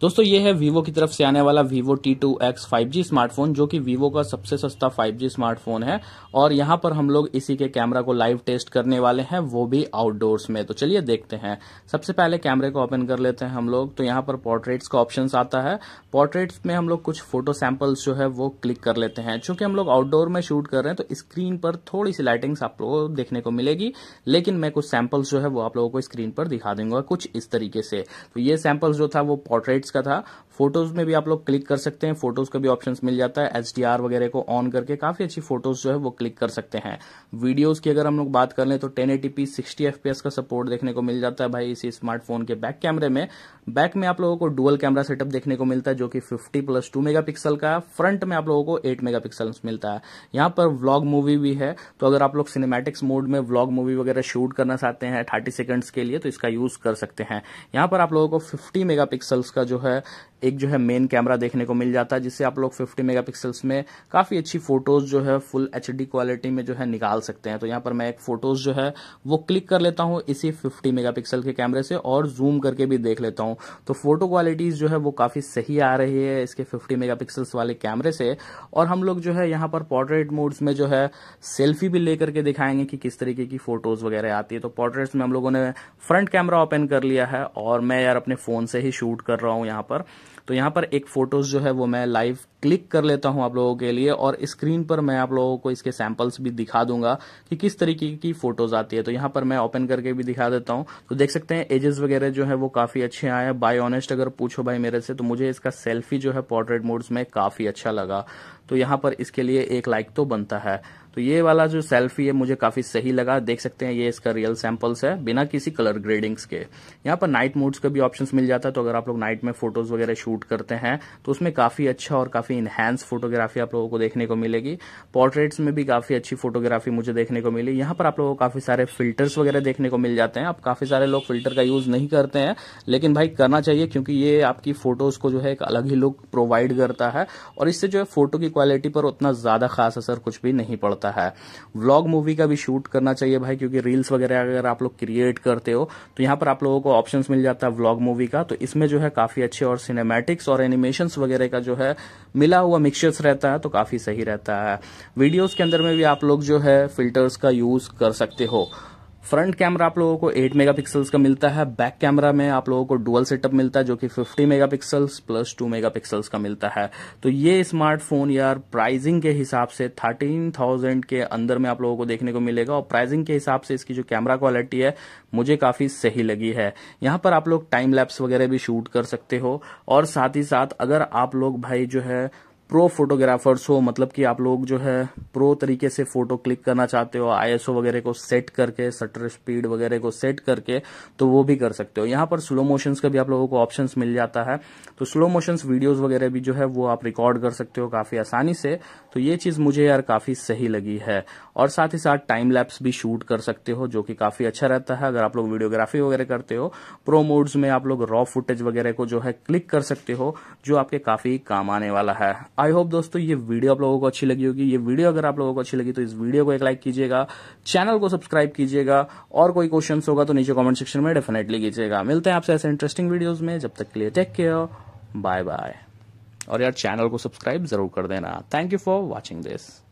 दोस्तों ये है वीवो की तरफ से आने वाला Vivo T two X five G smartphone जो कि वीवो का सबसे सस्ता फाइव जी स्मार्टफोन है और यहाँ पर हम लोग इसी के कैमरा को लाइव टेस्ट करने वाले हैं वो भी आउटडोर्स में तो चलिए देखते हैं सबसे पहले कैमरे को ओपन कर लेते हैं हम लोग तो यहाँ पर पोर्ट्रेट्स का ऑप्शन आता है पोर्ट्रेट्स में हम लोग कुछ फोटो सैंपल्स जो है वो क्लिक कर लेते हैं चूंकि हम लोग आउटडोर में शूट कर रहे हैं तो स्क्रीन पर थोड़ी सी लाइटिंग्स आप लोगों को देखने को मिलेगी लेकिन मैं कुछ सैंपल्स जो है वो आप लोगों को स्क्रीन पर दिखा दूंगा कुछ इस तरीके से तो ये सैंपल्स जो था वो पोर्ट्रेट्स मिनट्स का था फोटोज में भी आप लोग क्लिक कर सकते हैं फोटोज का भी ऑप्शन मिल जाता है एच वगैरह को ऑन करके काफी अच्छी फोटोज जो है वो क्लिक कर सकते हैं वीडियोज की अगर हम लोग बात कर लें तो टेन एटीपी सिक्सटी का सपोर्ट देखने को मिल जाता है भाई इसी स्मार्टफोन के बैक कैमरे में बैक में आप लोगों को डुअल कैमरा सेटअप देखने को मिलता है जो कि 50 प्लस 2 मेगापिक्सल का फ्रंट में आप लोगों को 8 मेगापिक्सल मिलता है यहाँ पर व्लॉग मूवी भी है तो अगर आप लोग सिनेमैटिक्स मोड में व्लॉग मूवी वगैरह शूट करना चाहते हैं 30 सेकंड्स के लिए तो इसका यूज कर सकते हैं यहाँ पर आप लोगों को फिफ्टी मेगा का जो है एक जो है मेन कैमरा देखने को मिल जाता है जिससे आप लोग 50 मेगापिक्सल्स में काफ़ी अच्छी फोटोज़ जो है फुल एच क्वालिटी में जो है निकाल सकते हैं तो यहाँ पर मैं एक फ़ोटोज़ जो है वो क्लिक कर लेता हूँ इसी 50 मेगापिक्सल के कैमरे से और जूम करके भी देख लेता हूँ तो फोटो क्वालिटीज़ जो है वो काफ़ी सही आ रही है इसके फिफ्टी मेगा वाले कैमरे से और हम लोग जो है यहाँ पर पोर्ट्रेट मोड्स में जो है सेल्फी भी ले करके दिखाएंगे कि किस तरीके की फ़ोटोज़ वगैरह आती है तो पोर्ट्रेट्स में हम लोगों ने फ्रंट कैमरा ओपन कर लिया है और मैं यार अपने फ़ोन से ही शूट कर रहा हूँ यहाँ पर तो यहाँ पर एक फोटोज जो है वो मैं लाइव क्लिक कर लेता हूँ आप लोगों के लिए और स्क्रीन पर मैं आप लोगों को इसके सैम्पल्स भी दिखा दूंगा कि किस तरीके की फोटोज आती है तो यहाँ पर मैं ओपन करके भी दिखा देता हूँ तो देख सकते हैं एजेस वगैरह जो है वो काफी अच्छे आए बाय ऑनेस्ट अगर पूछो भाई मेरे से तो मुझे इसका सेल्फी जो है पोर्ट्रेट मोड्स में काफी अच्छा लगा तो यहाँ पर इसके लिए एक लाइक तो बनता है तो ये वाला जो सेल्फी है मुझे काफी सही लगा देख सकते हैं ये इसका रियल सैंपल्स है बिना किसी कलर ग्रेडिंग्स के यहाँ पर नाइट मोड्स का भी ऑप्शन मिल जाता है तो अगर आप लोग नाइट में फोटोज वगैरह शूट करते हैं तो उसमें काफी अच्छा और काफी इनहेंस फोटोग्राफी आप लोगों को देखने को मिलेगी पोर्ट्रेट्स में भी काफी अच्छी फोटोग्राफी मुझे देखने को मिली यहाँ पर आप लोगों को काफी सारे फिल्टर्स वगैरह देखने को मिल जाते हैं आप काफी सारे लोग फिल्टर का यूज नहीं करते हैं लेकिन भाई करना चाहिए क्योंकि ये आपकी फोटोज को जो है एक अलग ही लुक प्रोवाइड करता है और इससे जो है फोटो की क्वालिटी पर उतना ज़्यादा खास असर कुछ भी नहीं पड़ता है व्लॉग मूवी का भी शूट करना चाहिए भाई क्योंकि रील्स वगैरह अगर आप लोग क्रिएट करते हो तो यहाँ पर आप लोगों को ऑप्शन मिल जाता है व्लॉग मूवी का तो इसमें जो है काफ़ी अच्छे और सिनेमेटिक्स और एनिमेशन वगैरह का जो है मिला हुआ मिक्सचर्स रहता है तो काफ़ी सही रहता है वीडियोज़ के अंदर में भी आप लोग जो है फिल्टर्स का यूज़ कर सकते हो फ्रंट कैमरा आप लोगों को 8 मेगापिक्सल्स का मिलता है बैक कैमरा में आप लोगों को डुअल सेटअप मिलता है जो कि 50 मेगापिक्सल्स प्लस 2 मेगापिक्सल्स का मिलता है तो ये स्मार्टफोन यार प्राइसिंग के हिसाब से 13,000 के अंदर में आप लोगों को देखने को मिलेगा और प्राइसिंग के हिसाब से इसकी जो कैमरा क्वालिटी है मुझे काफ़ी सही लगी है यहाँ पर आप लोग टाइम लैप्स वगैरह भी शूट कर सकते हो और साथ ही साथ अगर आप लोग भाई जो है प्रो फोटोग्राफर्स हो मतलब कि आप लोग जो है प्रो तरीके से फोटो क्लिक करना चाहते हो आईएसओ वगैरह को सेट करके सटर स्पीड वगैरह को सेट करके तो वो भी कर सकते हो यहाँ पर स्लो मोशंस का भी आप लोगों को ऑप्शंस मिल जाता है तो स्लो मोशंस वीडियोस वगैरह भी जो है वो आप रिकॉर्ड कर सकते हो काफी आसानी से तो ये चीज मुझे यार काफी सही लगी है और साथ ही साथ टाइम लैप्स भी शूट कर सकते हो जो कि काफी अच्छा रहता है अगर आप लोग वीडियोग्राफी वगैरह करते हो प्रो मोड्स में आप लोग रॉ फुटेज वगैरह को जो है क्लिक कर सकते हो जो आपके काफी काम आने वाला है आई होप दोस्तों ये वीडियो आप लोगों को अच्छी लगी होगी ये वीडियो अगर आप लोगों को अच्छी लगी तो इस वीडियो को एक लाइक कीजिएगा चैनल को सब्सक्राइब कीजिएगा और कोई क्वेश्चन होगा तो नीचे कॉमेंट सेक्शन में डेफिनेटली कीजिएगा मिलते हैं आपसे ऐसे इंटरेस्टिंग वीडियोज में जब तक के लिए टेक केयर बाय बाय और यार चैनल को सब्सक्राइब जरूर कर देना thank you for watching this